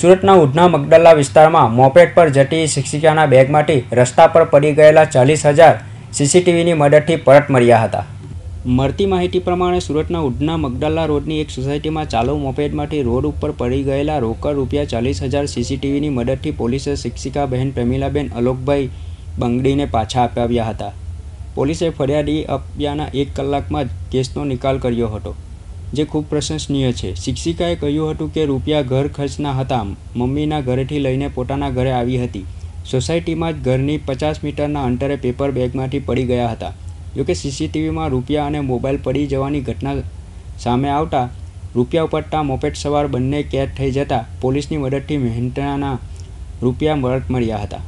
સુરતના ઉધના મગડલ્લા વિસ્તારમાં મોપેટ પર જતી શિક્ષિકાના બેગમાંથી રસ્તા પર પડી ગયેલા ચાલીસ હજાર સીસીટીવીની મદદથી પરત મળ્યા હતા મળતી માહિતી પ્રમાણે સુરતના ઉધના મગડલ્લા રોડની એક સોસાયટીમાં ચાલુ મોપેડમાંથી રોડ ઉપર પડી ગયેલા રોકડ રૂપિયા ચાલીસ હજાર સીસીટીવીની મદદથી પોલીસે શિક્ષિકા બહેન પ્રમીલાબેન અલોકભાઈ બંગડીને પાછા અપાવ્યા હતા પોલીસે ફરિયાદી આપ્યાના એક કલાકમાં જ કેસનો નિકાલ કર્યો હતો જે ખૂબ પ્રશંસનીય છે શિક્ષિકાએ કહ્યું હતું કે રૂપિયા ઘર ખર્ચના હતા મમ્મીના ઘરેથી લઈને પોતાના ઘરે આવી હતી સોસાયટીમાં જ ઘરની પચાસ મીટરના અંતરે પેપર બેગમાંથી પડી ગયા હતા જોકે સીસીટીવીમાં રૂપિયા અને મોબાઈલ પડી જવાની ઘટના સામે આવતા રૂપિયા ઉપટતા મોપેટ સવાર બંને કેદ થઈ જતા પોલીસની મદદથી મહેનતાના રૂપિયા પરત મળ્યા હતા